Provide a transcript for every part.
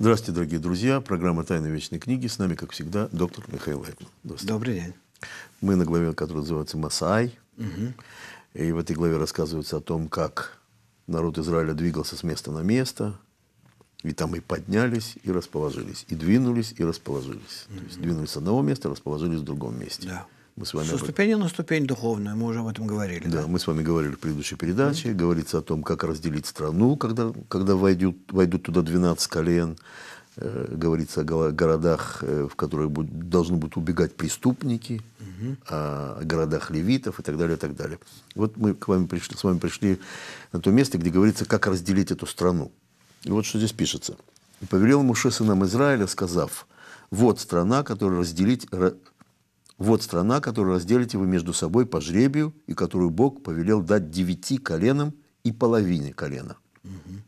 Здравствуйте, дорогие друзья. Программа «Тайны вечной книги». С нами, как всегда, доктор Михаил Лайтман. Добрый день. Мы на главе, которая называется «Масай». Угу. И в этой главе рассказывается о том, как народ Израиля двигался с места на место. И там и поднялись, и расположились. И двинулись, и расположились. Угу. То есть двинулись с одного места, расположились в другом месте. Да. Мы с вами Со ступени на ступень духовную, мы уже об этом говорили. Да, да? мы с вами говорили в предыдущей передаче. Mm-hmm. Говорится о том, как разделить страну, когда, когда войдут, войдут туда 12 колен. Э, говорится о городах, э, в которые будут, должны будут убегать преступники, mm-hmm. о городах левитов и так далее, и так далее. Вот мы к вами пришли, с вами пришли на то место, где говорится, как разделить эту страну. И вот что здесь пишется. «И повелел Муше сынам Израиля, сказав, вот страна, которую разделить вот страна, которую разделите вы между собой по жребию, и которую Бог повелел дать девяти коленам и половине колена.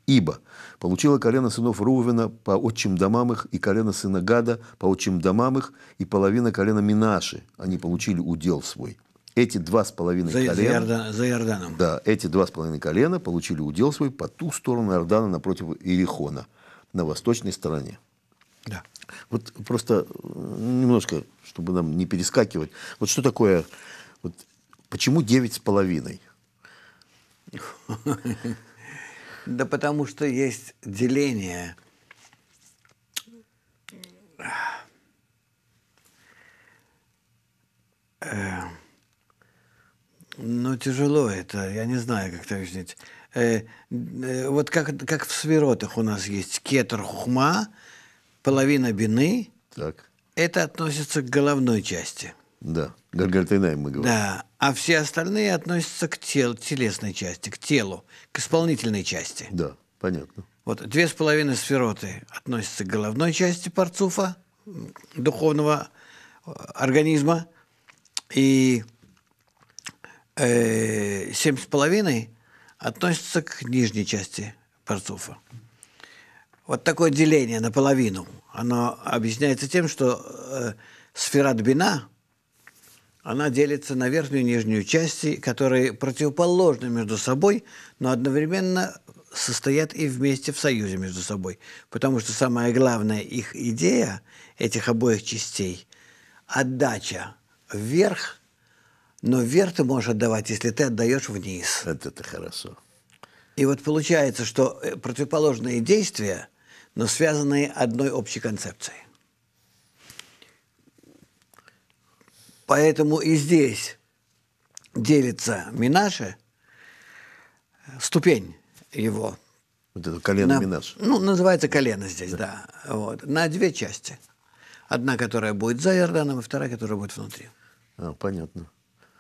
Ибо получила колено сынов Рувена по отчим домам их, и колено сына Гада по отчим домам их, и половина колена Минаши. Они получили удел свой. Эти два с половиной за, колена... За, Иордан, за Иорданом. Да, эти два с половиной колена получили удел свой по ту сторону Иордана напротив Иерихона, на восточной стороне. Да. Вот просто э, немножко, чтобы нам не перескакивать. Вот что такое, вот почему девять с половиной? Да потому что есть деление. Э, ну, тяжело это, я не знаю, как это объяснить. Э, э, вот как, как в свиротах у нас есть кетр хухма, половина бины. Так. Это относится к головной части. Да, Гаргартенай мы говорим. Да, а все остальные относятся к тел, телесной части, к телу, к исполнительной части. Да, понятно. Вот две с половиной сфероты относятся к головной части парцуфа, духовного э, организма, и э, семь с половиной относятся к нижней части парцуфа. Вот такое деление наполовину, оно объясняется тем, что э, сфера Дбина, она делится на верхнюю и нижнюю части, которые противоположны между собой, но одновременно состоят и вместе в союзе между собой. Потому что самая главная их идея, этих обоих частей, отдача вверх, но вверх ты можешь отдавать, если ты отдаешь вниз. это это хорошо. И вот получается, что э, противоположные действия – но связанные одной общей концепцией. Поэтому и здесь делится Минаше, ступень его. Вот это колено на, Минаш. Ну, называется колено здесь, да. да. Вот, на две части. Одна, которая будет за Иорданом, и вторая, которая будет внутри. А, понятно.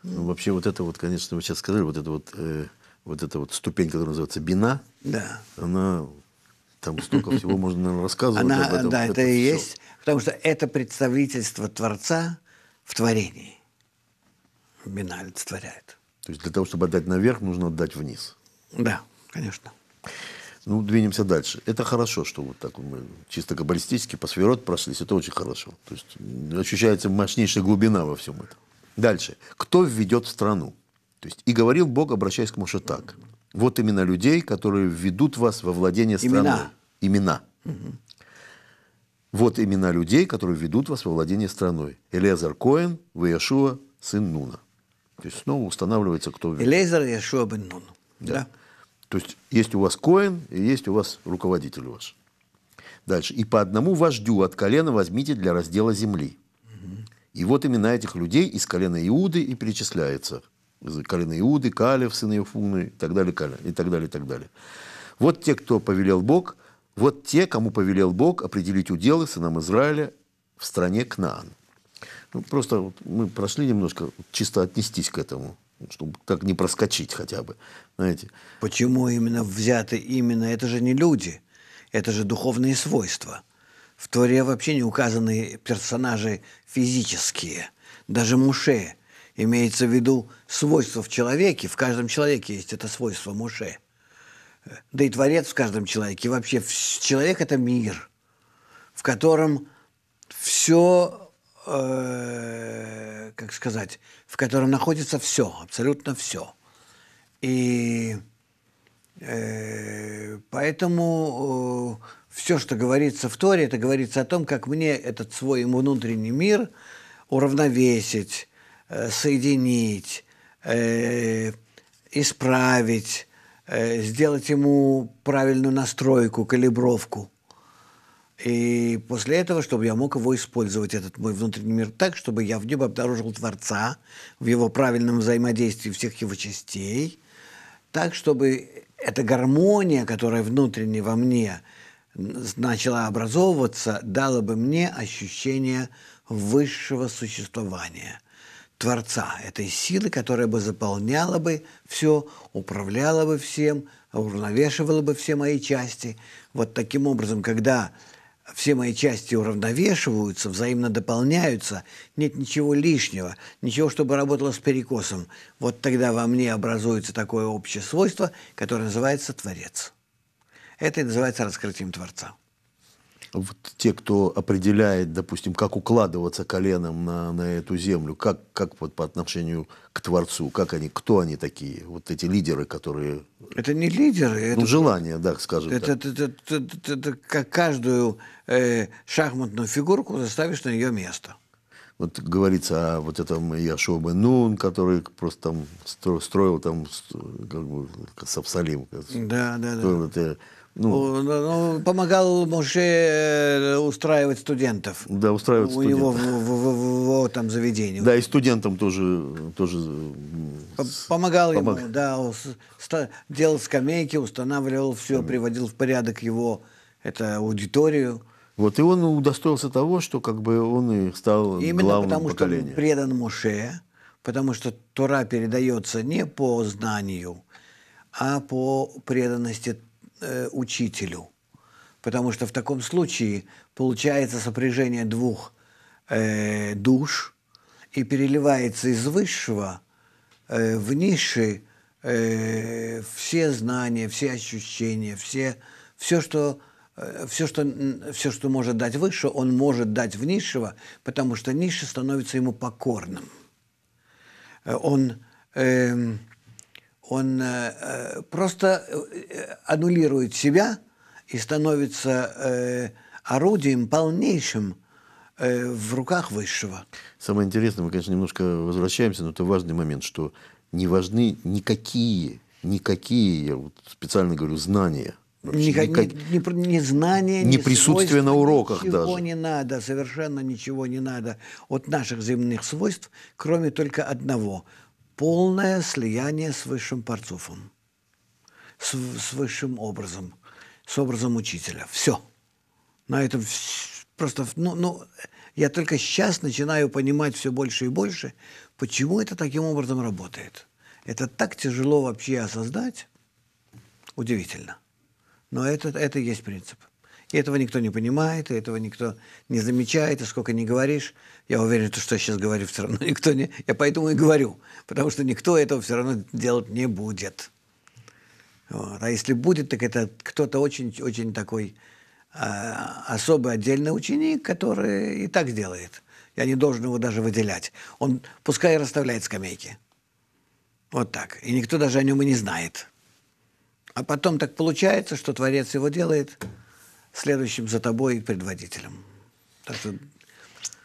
Ну, вообще вот это вот, конечно, вы сейчас сказали, вот это вот, э, вот эта вот ступень, которая называется бина, да. она там столько всего можно, наверное, рассказывать Она, об этом. Да, это, это и все. есть. Потому что это представительство Творца в творении. Биналь творяет. То есть для того, чтобы отдать наверх, нужно отдать вниз. Да, конечно. Ну, двинемся дальше. Это хорошо, что вот так мы чисто каббалистически по сферот прошлись. Это очень хорошо. То есть ощущается мощнейшая глубина во всем этом. Дальше. Кто введет в страну? То есть и говорил Бог, обращаясь к Моше так. Вот имена людей, которые введут вас во владение страной. Имена. Имена. Угу. Вот имена людей, которые ведут вас во владение страной. Элезар Коэн, Ваяшуа, сын Нуна. То есть снова устанавливается, кто... ведет. Элезар Яшуа бен Нун. Да. да. То есть есть у вас Коэн и есть у вас руководитель ваш. Дальше. «И по одному вождю от колена возьмите для раздела земли». Угу. И вот имена этих людей из колена Иуды и перечисляется. Колено Иуды, Калев, сын Иофуны, и так далее, и так далее, и так далее. Вот те, кто повелел Бог, вот те, кому повелел Бог определить уделы сынам Израиля в стране Кнаан. Ну, просто вот мы прошли немножко, чисто отнестись к этому, чтобы так не проскочить хотя бы, знаете. Почему именно взяты именно, это же не люди, это же духовные свойства. В Творе вообще не указаны персонажи физические, даже Муше – Имеется в виду свойство в человеке, в каждом человеке есть это свойство Муше. Да и Творец в каждом человеке. Вообще человек – это мир, в котором все, э, как сказать, в котором находится все, абсолютно все. И э, поэтому э, все, что говорится в Торе, это говорится о том, как мне этот свой внутренний мир уравновесить, Э, соединить, э, исправить, э, сделать ему правильную настройку, калибровку. И после этого, чтобы я мог его использовать, этот мой внутренний мир, так, чтобы я в нем обнаружил Творца, в его правильном взаимодействии всех его частей, так, чтобы эта гармония, которая внутренне во мне начала образовываться, дала бы мне ощущение высшего существования – Творца, этой силы, которая бы заполняла бы все, управляла бы всем, уравновешивала бы все мои части. Вот таким образом, когда все мои части уравновешиваются, взаимно дополняются, нет ничего лишнего, ничего, чтобы работало с перекосом, вот тогда во мне образуется такое общее свойство, которое называется Творец. Это и называется раскрытием Творца вот те, кто определяет, допустим, как укладываться коленом на, на эту землю, как, как вот по отношению к Творцу, как они, кто они такие, вот эти лидеры, которые... Это не лидеры. Ну, это, желание, да, скажем это, так. Это, это, это, это, это как каждую э, шахматную фигурку заставишь на ее место. Вот говорится о вот этом Яшуа Нун, который просто там строил, строил там как бы, Сапсалим. Да, да, да. Это, ну, ну, помогал Моше э, устраивать студентов. Да, устраивать у него в, в, в, в его там заведении. Да, и студентам тоже тоже э, помогал помог... ему, да, делал скамейки, устанавливал все, mm. приводил в порядок его это аудиторию. Вот и он удостоился того, что как бы он и стал Именно главным потому, поколением. что он предан Моше, потому что Тора передается не по знанию, а по преданности Э, учителю. Потому что в таком случае получается сопряжение двух э, душ и переливается из высшего э, в низший э, все знания, все ощущения, все, все, что, э, все, что, все, что может дать выше, он может дать в низшего, потому что низший становится ему покорным. Э, он э, он э, э, просто э, аннулирует себя и становится орудием полнейшим в руках высшего. Самое интересное, мы, конечно, немножко возвращаемся, но это важный момент, что не важны никакие, никакие, я вот специально говорю, знания. Вообще, ни, никак... ни, ни, ни знания, ни, ни присутствие на уроках ничего даже. Ничего не надо, совершенно ничего не надо от наших земных свойств, кроме только одного – полное слияние с высшим парцуфом, с, с высшим образом, с образом учителя. Все. На этом просто, ну, ну, я только сейчас начинаю понимать все больше и больше, почему это таким образом работает. Это так тяжело вообще осознать. Удивительно. Но это, это есть принцип. И этого никто не понимает, и этого никто не замечает, и сколько не говоришь. Я уверен, что, что я сейчас говорю, все равно никто не... Я поэтому и говорю, потому что никто этого все равно делать не будет. Вот. А если будет, так это кто-то очень-очень такой э, особый отдельный ученик, который и так делает. Я не должен его даже выделять. Он пускай расставляет скамейки. Вот так. И никто даже о нем и не знает. А потом так получается, что Творец его делает – следующим за тобой предводителем. Так что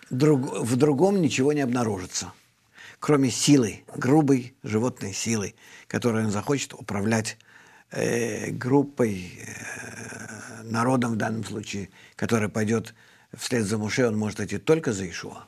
друг, в другом ничего не обнаружится, кроме силы, грубой животной силы, которой он захочет управлять э, группой, э, народом в данном случае, который пойдет вслед за Муше, он может идти только за Ишуа.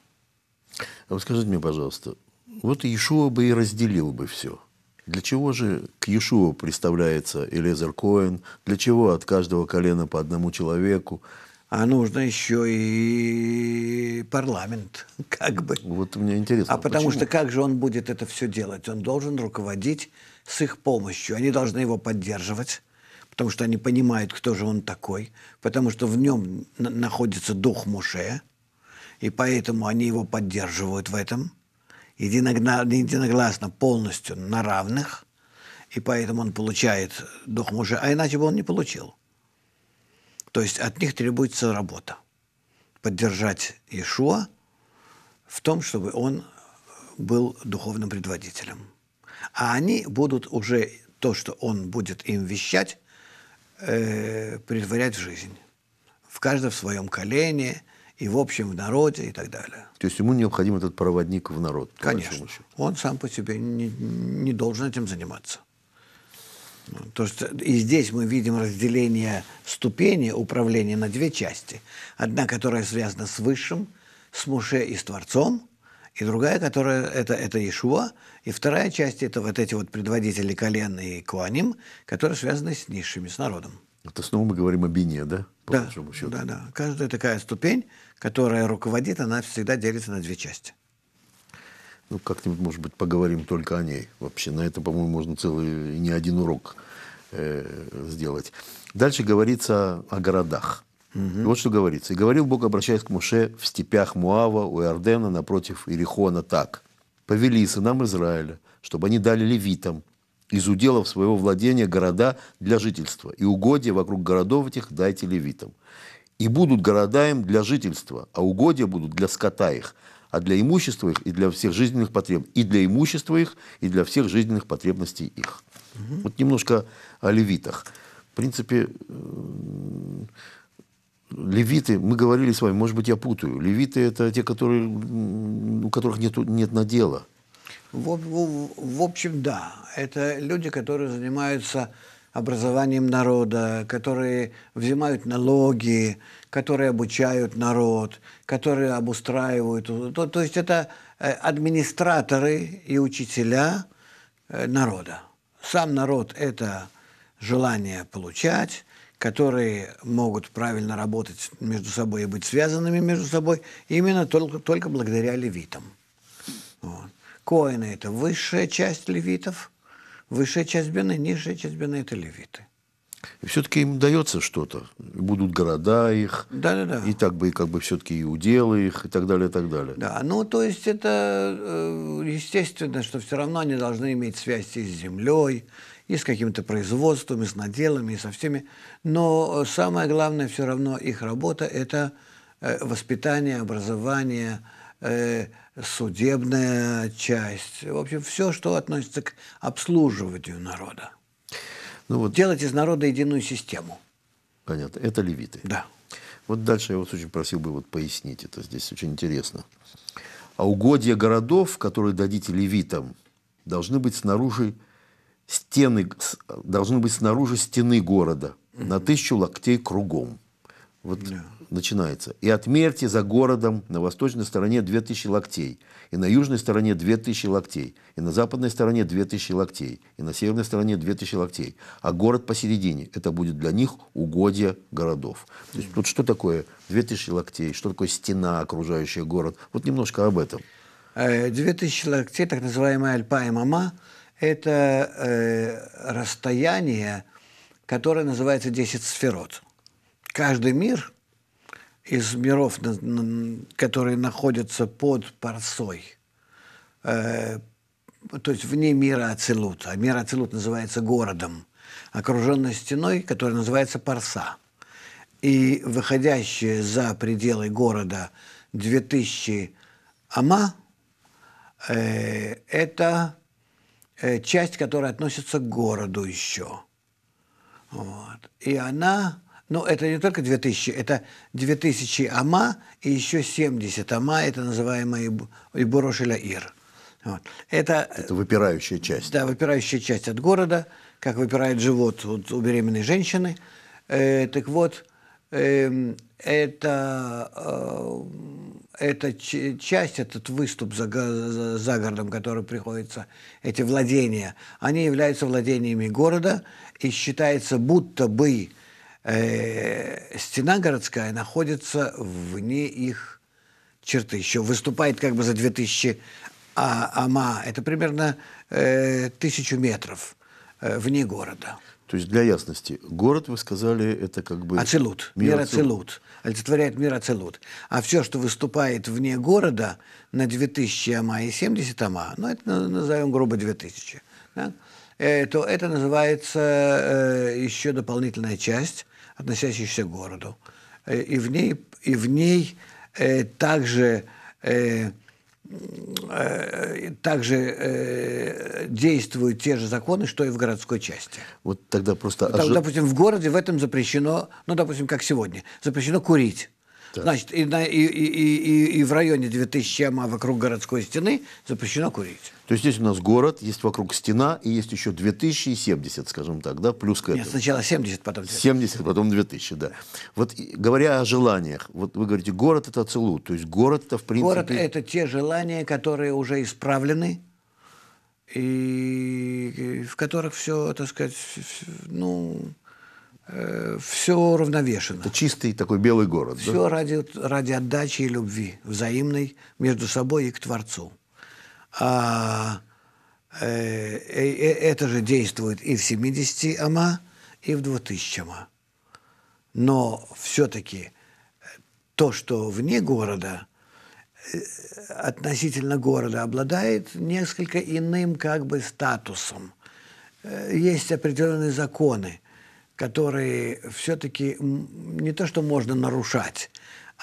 А вы скажите мне, пожалуйста, вот Ишуа бы и разделил бы все – для чего же к Иешуа представляется Элизер Коэн? Для чего от каждого колена по одному человеку? А нужно еще и парламент, как бы. Вот мне интересно. А потому почему? что как же он будет это все делать? Он должен руководить с их помощью. Они должны его поддерживать, потому что они понимают, кто же он такой, потому что в нем находится дух Муше, и поэтому они его поддерживают в этом единогласно полностью на равных, и поэтому он получает дух мужа, а иначе бы он не получил. То есть от них требуется работа. Поддержать Иешуа в том, чтобы он был духовным предводителем. А они будут уже то, что он будет им вещать, э, притворять в жизнь. В каждом в своем колене, и в общем в народе и так далее. То есть ему необходим этот проводник в народ? Конечно. Он сам по себе не, не должен этим заниматься. Ну, то есть и здесь мы видим разделение ступени управления на две части. Одна, которая связана с высшим, с Муше и с Творцом, и другая, которая это, это Ишуа, и вторая часть это вот эти вот предводители колен и Куаним, которые связаны с низшими, с народом. Это снова мы говорим о бине, да? По да, большому счету. да, да. Каждая такая ступень, которая руководит, она всегда делится на две части. Ну, как-нибудь, может быть, поговорим только о ней. Вообще, на это, по-моему, можно целый, не один урок э, сделать. Дальше говорится о городах. Угу. Вот что говорится. «И говорил Бог, обращаясь к Муше, в степях Муава, у Иордена, напротив Ирихона, так. Повели сынам Израиля, чтобы они дали левитам, из уделов своего владения города для жительства, и угодья вокруг городов этих дайте левитам. И будут города им для жительства, а угодья будут для скота их, а для имущества их и для всех жизненных потребностей, и для имущества их, и для всех жизненных потребностей их. Угу. Вот немножко о левитах. В принципе, э, левиты, мы говорили с вами, может быть, я путаю, левиты – это те, которые, у которых нет, нет надела. В, в, в общем, да. Это люди, которые занимаются образованием народа, которые взимают налоги, которые обучают народ, которые обустраивают. То, то есть это э, администраторы и учителя э, народа. Сам народ – это желание получать, которые могут правильно работать между собой и быть связанными между собой именно только, только благодаря левитам. Вот. Коины – это высшая часть левитов, высшая часть Бены, нижняя часть Бены – это левиты. И все-таки им дается что-то. Будут города их, да, да, да. и так бы и как бы все-таки и уделы их, и так далее, и так далее. Да, ну то есть это э, естественно, что все равно они должны иметь связь и с землей, и с каким-то производством, и с наделами, и со всеми. Но э, самое главное все равно их работа – это э, воспитание, образование – э, судебная часть, в общем, все, что относится к обслуживанию народа. Ну вот, Делать из народа единую систему. Понятно. Это левиты. Да. Вот дальше я вас очень просил бы вот пояснить это. Здесь очень интересно. А угодья городов, которые дадите левитам, должны быть снаружи стены, должны быть снаружи стены города mm-hmm. на тысячу локтей кругом. Вот yeah начинается. «И отмерьте за городом на восточной стороне 2000 локтей, и на южной стороне 2000 локтей, и на западной стороне 2000 локтей, и на северной стороне 2000 локтей, а город посередине. Это будет для них угодье городов». То есть тут что такое 2000 локтей, что такое стена, окружающая город? Вот немножко об этом. 2000 э, локтей, так называемая альпа и Мама, это э, расстояние, которое называется 10 сферот. Каждый мир из миров, которые находятся под Парсой, э, то есть вне мира Ацелут. А мир Ацелут называется городом, окруженный стеной, которая называется Парса. И выходящие за пределы города 2000 ама э, это э, часть, которая относится к городу еще. Вот. И она ну, это не только 2000, это 2000 ама и еще 70 ама, это называемая Ибурошеля Ир. Вот. Это, э, это выпирающая часть. Да, выпирающая часть от города, как выпирает живот вот, у беременной женщины. Э, так вот, э, это, э, эта часть, этот выступ за, за, за городом, который приходится, эти владения, они являются владениями города и считается, будто бы Э, стена городская находится вне их черты, еще выступает как бы за 2000 а, ама, это примерно э, тысячу метров э, вне города. То есть для ясности, город, вы сказали, это как бы... Ацелут, мир Ацелут, олицетворяет мир Ацелут. А все, что выступает вне города на 2000 ама и 70 ама, ну это назовем грубо 2000, да? Э, то это называется э, еще дополнительная часть, относящаяся к городу. Э, и в ней, и в ней также также действуют те же законы, что и в городской части. Вот тогда просто... Ожи... А, допустим, в городе в этом запрещено, ну, допустим, как сегодня, запрещено курить. Так. Значит, и, на, и, и, и, и в районе 2000 ама вокруг городской стены запрещено курить. То есть здесь у нас город, есть вокруг стена, и есть еще 2070, скажем так, да, плюс к этому. Нет, сначала 70, потом 2000. 70, потом 2000, да. Вот говоря о желаниях, вот вы говорите, город – это целу, то есть город – это в принципе… Город – это те желания, которые уже исправлены, и в которых все, так сказать, ну, все равновешено. Это чистый такой белый город. Все да? ради, ради отдачи и любви взаимной между собой и к Творцу. А, э, э, э это же действует и в 70 ама, и в 2000 ама. Но все-таки э, то, что вне города, э, относительно города обладает несколько иным как бы статусом. Есть определенные законы – которые все-таки не то, что можно нарушать,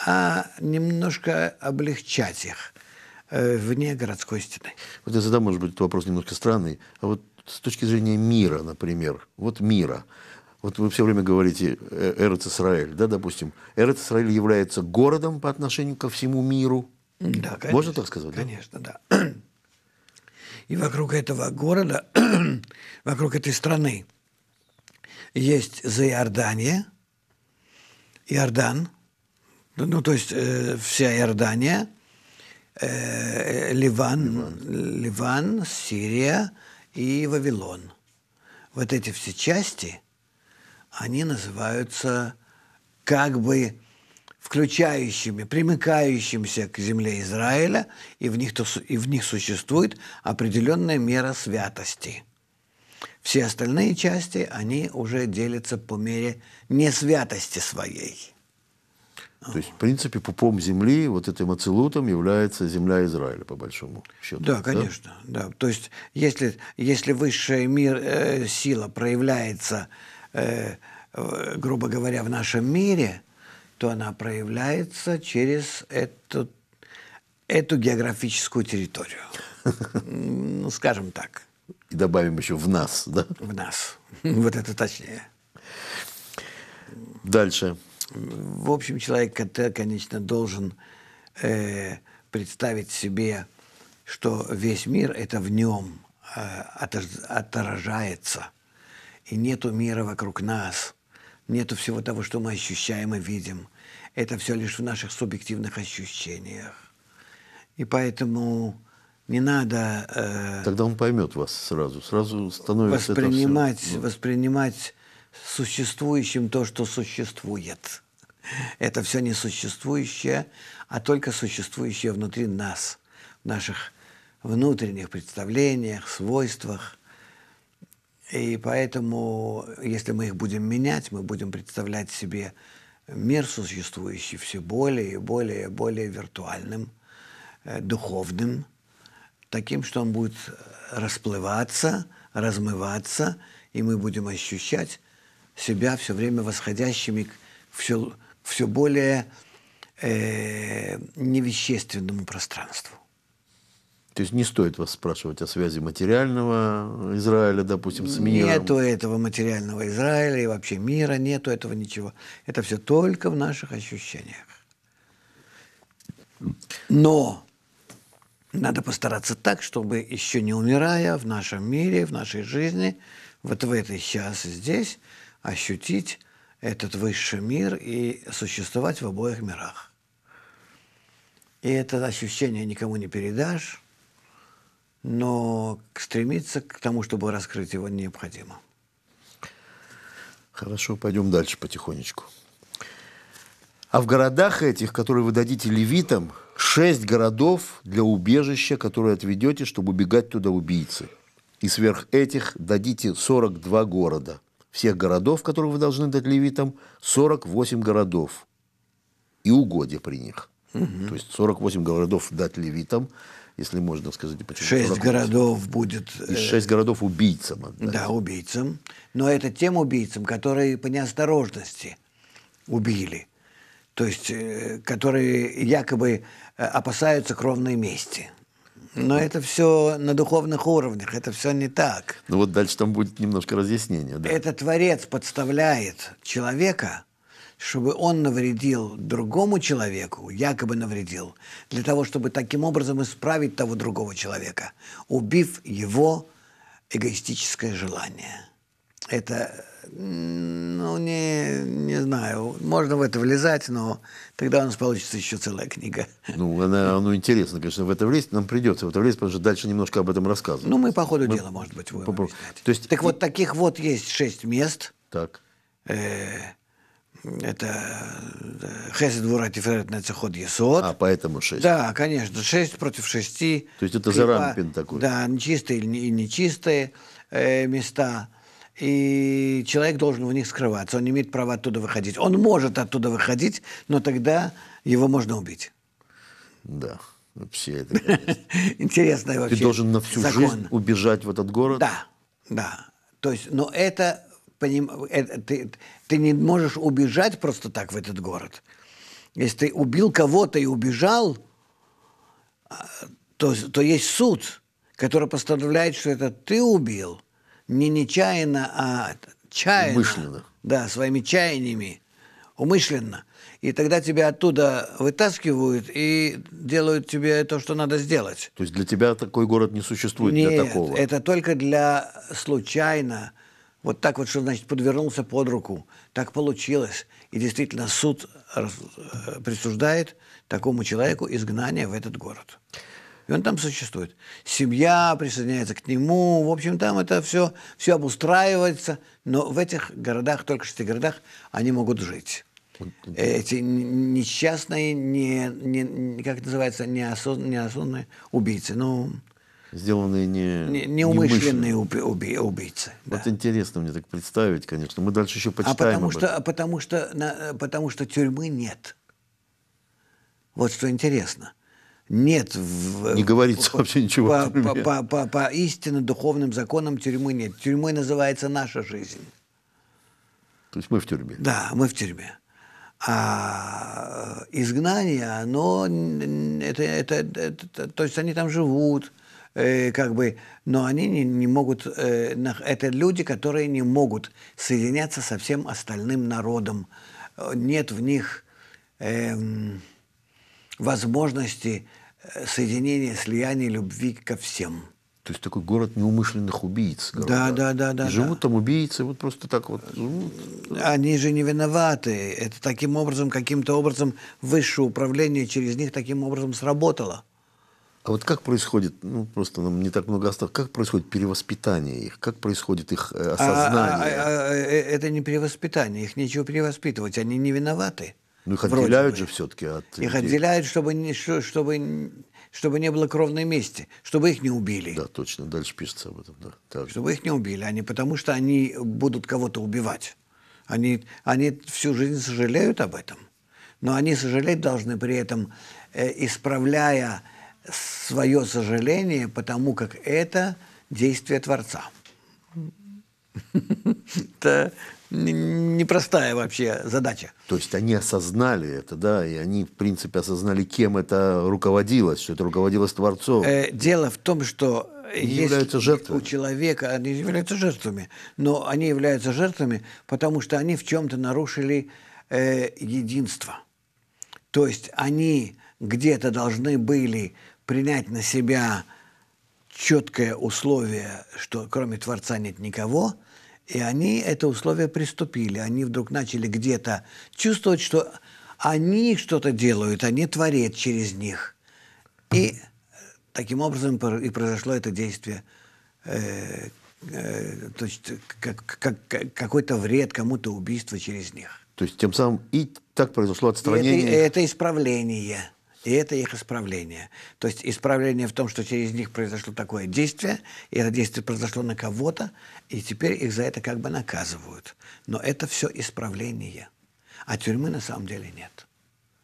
а немножко облегчать их э, вне городской стены. Вот я задам, может быть, этот вопрос немножко странный. А вот с точки зрения мира, например, вот мира, вот вы все время говорите э, Эрец Исраэль, да, допустим. Эрец Исраэль является городом по отношению ко всему миру. Да, конечно. Можно так сказать? Конечно, да. да. И вокруг этого города, вокруг этой страны есть за Заиордания, Иордан, ну, ну, то есть э, вся Иордания, э, Ливан, Ливан, Ливан, Сирия и Вавилон. Вот эти все части, они называются как бы включающими, примыкающимися к земле Израиля, и в них, и в них существует определенная мера святости – все остальные части, они уже делятся по мере несвятости своей. То есть, в принципе, пупом земли, вот этим ацелутом является земля Израиля, по большому счету. Да, конечно. Да? Да. То есть, если, если высшая мир, э, сила проявляется, э, грубо говоря, в нашем мире, то она проявляется через эту, эту географическую территорию. Ну, скажем так все-таки добавим еще в нас, да? В нас. Вот это точнее. Дальше. В общем, человек, конечно, должен э, представить себе, что весь мир это в нем э, отражается, и нету мира вокруг нас, нету всего того, что мы ощущаем и видим. Это все лишь в наших субъективных ощущениях. И поэтому не надо... Э, Тогда он поймет вас сразу, сразу становится воспринимать, это все, ну. воспринимать существующим то, что существует. Это все не существующее, а только существующее внутри нас, в наших внутренних представлениях, свойствах. И поэтому, если мы их будем менять, мы будем представлять себе мир существующий все более и более и более виртуальным, э, духовным – таким, что он будет расплываться, размываться, и мы будем ощущать себя все время восходящими к все, все более э, невещественному пространству. То есть не стоит вас спрашивать о связи материального Израиля, допустим, с миром? Нету этого материального Израиля и вообще мира, нету этого ничего. Это все только в наших ощущениях. Но надо постараться так, чтобы еще не умирая в нашем мире, в нашей жизни, вот в этой сейчас здесь, ощутить этот высший мир и существовать в обоих мирах. И это ощущение никому не передашь, но стремиться к тому, чтобы раскрыть его, необходимо. Хорошо, пойдем дальше потихонечку. А в городах этих, которые вы дадите левитам, шесть городов для убежища, которые отведете, чтобы убегать туда убийцы. И сверх этих дадите 42 города. Всех городов, которые вы должны дать левитам, 48 городов. И угодья при них. Угу. То есть 48 городов дать левитам, если можно сказать. Почему? Шесть 48. городов будет... И э, шесть городов убийцам. Отдать. Да, убийцам. Но это тем убийцам, которые по неосторожности убили то есть, э, которые якобы э, опасаются кровной мести. Но это все на духовных уровнях, это все не так. Ну вот дальше там будет немножко разъяснение. Да. Это Творец подставляет человека, чтобы он навредил другому человеку, якобы навредил, для того, чтобы таким образом исправить того другого человека, убив его эгоистическое желание это, ну, не, не знаю, можно в это влезать, но тогда у нас получится еще целая книга. Ну, она, ну, интересно, конечно, в это влезть, нам придется в это влезть, потому что дальше немножко об этом рассказывать. Ну, мы по ходу мы... дела, может быть, будем Попро... То есть... Так вот, таких вот есть шесть мест. Так. Э это э, Хесед Вура Тиферет Нецеход Есот. А, поэтому шесть Да, конечно, шесть против шести То есть это Зарампин такой. Да, чистые и нечистые э, места и человек должен в них скрываться. Он не имеет права оттуда выходить. Он может оттуда выходить, но тогда его можно убить. Да. Вообще это интересно вообще. Ты должен на всю жизнь убежать в этот город. Да, да. То есть, но это, это ты, ты не можешь убежать просто так в этот город. Если ты убил кого-то и убежал, а, то, то есть суд, который постановляет, что это ты убил, не нечаянно, а чаянно. Умышленно. Да, своими чаяниями. Умышленно. И тогда тебя оттуда вытаскивают и делают тебе то, что надо сделать. То есть для тебя такой город не существует Нет, для такого? это только для случайно. Вот так вот, что значит подвернулся под руку. Так получилось. И действительно суд э, присуждает такому человеку изгнание в этот город. И он там существует. Семья присоединяется к нему. В общем, там это все, все обустраивается. Но в этих городах, только шести городах, они могут жить. Эти несчастные, не, не, как это называется, неосозн, неосознанные убийцы. Ну, Сделанные не, неумышленные не уби, убийцы. Вот да. интересно мне так представить, конечно. Мы дальше еще а почитаем. А потому, что, Потому, что, на, э, потому что тюрьмы нет. Вот что интересно нет в, не говорится вообще ничего по, по, по, по, по истинно духовным законам тюрьмы нет. Тюрьмой называется наша жизнь. То есть мы в тюрьме. Да, мы в тюрьме. А изгнание, оно, это, это, это, то есть они там живут, э, как бы, но они не, не могут, э, это люди, которые не могут соединяться со всем остальным народом. Э, нет в них э, возможности э, соединения, слияния любви ко всем. То есть такой город неумышленных убийц. Города. Да, да, да, да. живут да. там убийцы, вот просто так вот. Живут. Ну, они же не виноваты. Это таким образом, каким-то образом высшее управление через них таким образом сработало. А вот как происходит, ну просто нам не так много осталось, как происходит перевоспитание их, как происходит их э, а, а, осознание? а, а, а, это не перевоспитание, их нечего перевоспитывать, они не виноваты. Ну их отделяют бы. же все-таки от Их людей. отделяют, чтобы не, чтобы, чтобы не было кровной мести, чтобы их не убили. Да, точно, дальше пишется об этом. Да. Так. Чтобы их не убили, а не потому, что они будут кого-то убивать. Они, они всю жизнь сожалеют об этом, но они сожалеть должны при этом, э, исправляя свое сожаление, потому как это действие Творца. Да, непростая вообще задача. То есть они осознали это, да, и они, в принципе, осознали, кем это руководилось, что это руководилось Творцом. Э, дело в том, что они являются жертвами. у человека, они являются жертвами, но они являются жертвами, потому что они в чем-то нарушили э, единство. То есть они где-то должны были принять на себя четкое условие, что кроме Творца нет никого – и они это условие приступили. Они вдруг начали где-то чувствовать, что они что-то делают, они а творят через них. И таким образом и произошло это действие, э, э, то есть как, как, какой-то вред кому-то, убийство через них. То есть тем самым и так произошло отстранение. И это, и это исправление. И это их исправление. То есть исправление в том, что через них произошло такое действие, и это действие произошло на кого-то, и теперь их за это как бы наказывают. Но это все исправление. А тюрьмы на самом деле нет.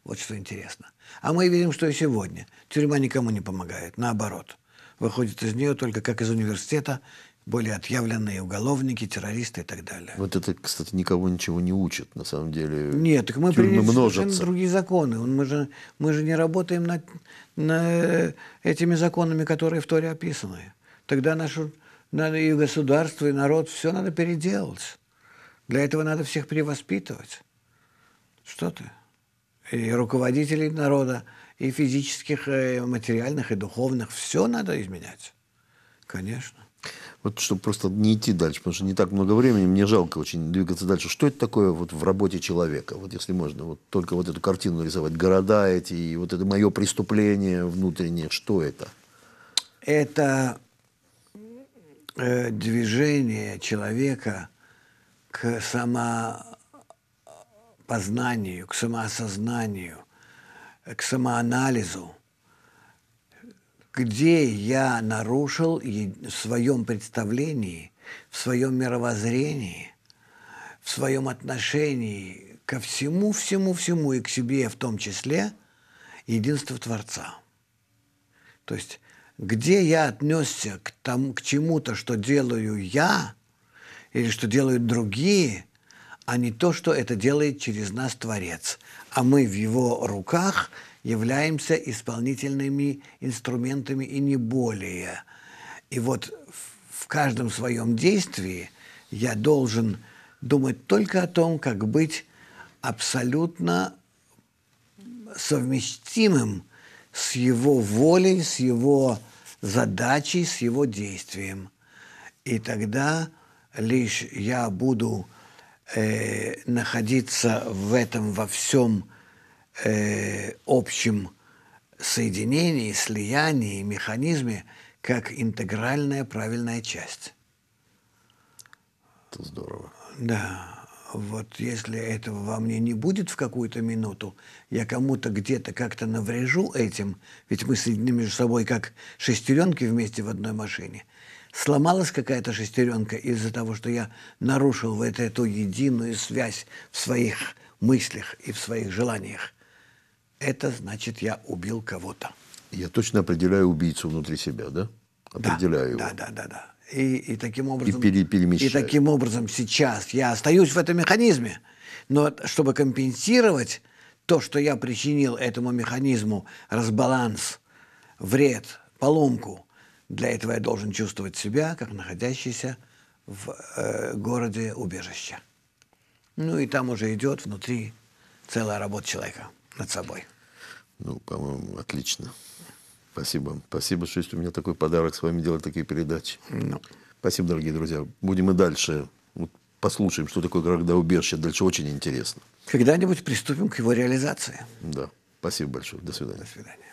Вот что интересно. А мы видим, что и сегодня тюрьма никому не помогает. Наоборот. Выходит из нее только как из университета были отъявленные уголовники, террористы и так далее. Вот это, кстати, никого ничего не учит, на самом деле. Нет, так мы приняли совершенно другие законы. Мы же, мы же не работаем над, над э, этими законами, которые в Торе описаны. Тогда наше надо и государство, и народ, все надо переделать. Для этого надо всех перевоспитывать. Что ты? И руководителей народа, и физических, и материальных, и духовных. Все надо изменять. Конечно вот чтобы просто не идти дальше, потому что не так много времени, мне жалко очень двигаться дальше. Что это такое вот в работе человека? Вот если можно, вот только вот эту картину рисовать, города эти, и вот это мое преступление внутреннее, что это? Это э, движение человека к самопознанию, к самоосознанию, к самоанализу, где я нарушил в своем представлении, в своем мировоззрении, в своем отношении ко всему, всему, всему и к себе в том числе единство Творца. То есть, где я отнесся к, тому, к чему-то, что делаю я или что делают другие, а не то, что это делает через нас Творец. А мы в его руках – являемся исполнительными инструментами и не более. И вот в каждом своем действии я должен думать только о том, как быть абсолютно совместимым с его волей, с его задачей, с его действием. И тогда лишь я буду э, находиться в этом во всем э, общем соединении, слиянии, механизме, как интегральная правильная часть. Это здорово. Да. Вот если этого во мне не будет в какую-то минуту, я кому-то где-то как-то наврежу этим, ведь мы соединены между собой как шестеренки вместе в одной машине. Сломалась какая-то шестеренка из-за того, что я нарушил вот эту единую связь в своих мыслях и в своих желаниях это значит, я убил кого-то. Я точно определяю убийцу внутри себя, да? Определяю да, его. Да, да, да, да. И, и таким образом... И пере, перемещаю. И таким образом сейчас я остаюсь в этом механизме. Но чтобы компенсировать то, что я причинил этому механизму, разбаланс, вред, поломку, для этого я должен чувствовать себя, как находящийся в э, городе убежища. Ну и там уже идет внутри целая работа человека над собой. Ну, по-моему, отлично. Спасибо. Спасибо, что есть у меня такой подарок с вами делать такие передачи. No. Ну. Спасибо, дорогие друзья. Будем и дальше. Вот послушаем, что такое градоубежище. Дальше очень интересно. Когда-нибудь приступим к его реализации. Да. Спасибо большое. До свидания. До свидания.